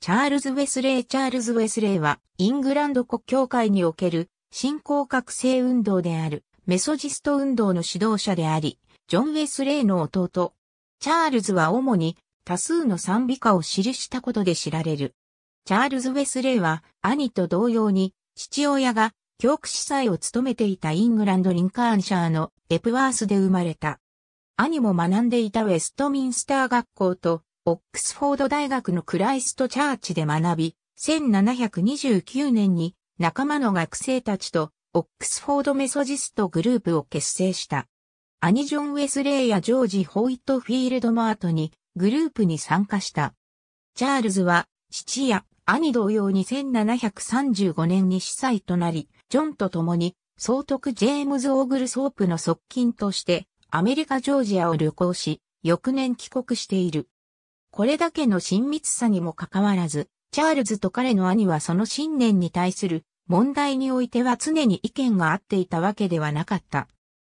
チャールズ・ウェスレイ・チャールズ・ウェスレイは、イングランド国教会における、新興覚醒運動である、メソジスト運動の指導者であり、ジョン・ウェスレイの弟。チャールズは主に、多数の賛美歌を記したことで知られる。チャールズ・ウェスレイは、兄と同様に、父親が、教区司祭を務めていたイングランド・リンカーンシャーのエプワースで生まれた。兄も学んでいたウェストミンスター学校とオックスフォード大学のクライストチャーチで学び、1729年に仲間の学生たちとオックスフォードメソジストグループを結成した。アニ・ジョン・ウェスレイやジョージ・ホイットフィールドも後にグループに参加した。チャールズは父や兄同様に1735年に司祭となり、ジョンと共に総督ジェームズ・オーグル・ソープの側近としてアメリカ・ジョージアを旅行し、翌年帰国している。これだけの親密さにもかかわらず、チャールズと彼の兄はその信念に対する問題においては常に意見が合っていたわけではなかった。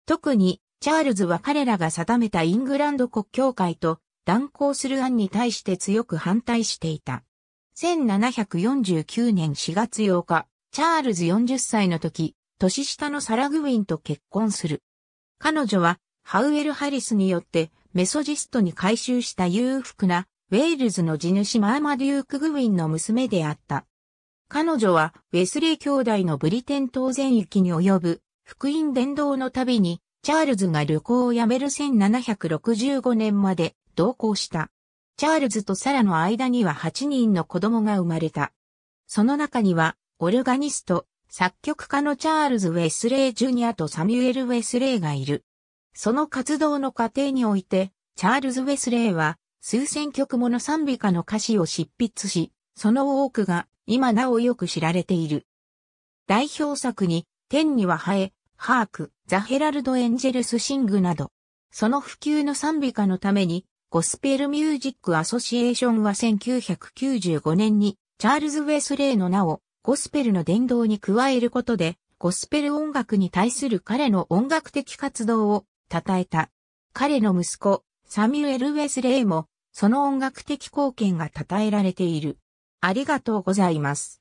特に、チャールズは彼らが定めたイングランド国教会と断交する案に対して強く反対していた。1749年4月8日、チャールズ40歳の時、年下のサラ・グウィンと結婚する。彼女は、ハウエル・ハリスによってメソジストに改修した裕福なウェールズの地主マーマデューク・グウィンの娘であった。彼女は、ウェスレー兄弟のブリテン島全域に及ぶ、福音伝道の旅に、チャールズが旅行をやめる1765年まで同行した。チャールズとサラの間には8人の子供が生まれた。その中には、オルガニスト、作曲家のチャールズ・ウェスレー・ジュニアとサミュエル・ウェスレーがいる。その活動の過程において、チャールズ・ウェスレーは、数千曲もの賛美歌の歌詞を執筆し、その多くが今なおよく知られている。代表作に、天にはハエ、ハーク、ザ・ヘラルド・エンジェルス・シングなど、その普及の賛美歌のために、ゴスペル・ミュージック・アソシエーションは1995年に、チャールズ・ウェスレイの名を、ゴスペルの伝道に加えることで、ゴスペル音楽に対する彼の音楽的活動を称えた。彼の息子、サミュエル・ウェスレイもその音楽的貢献が称えられている。ありがとうございます。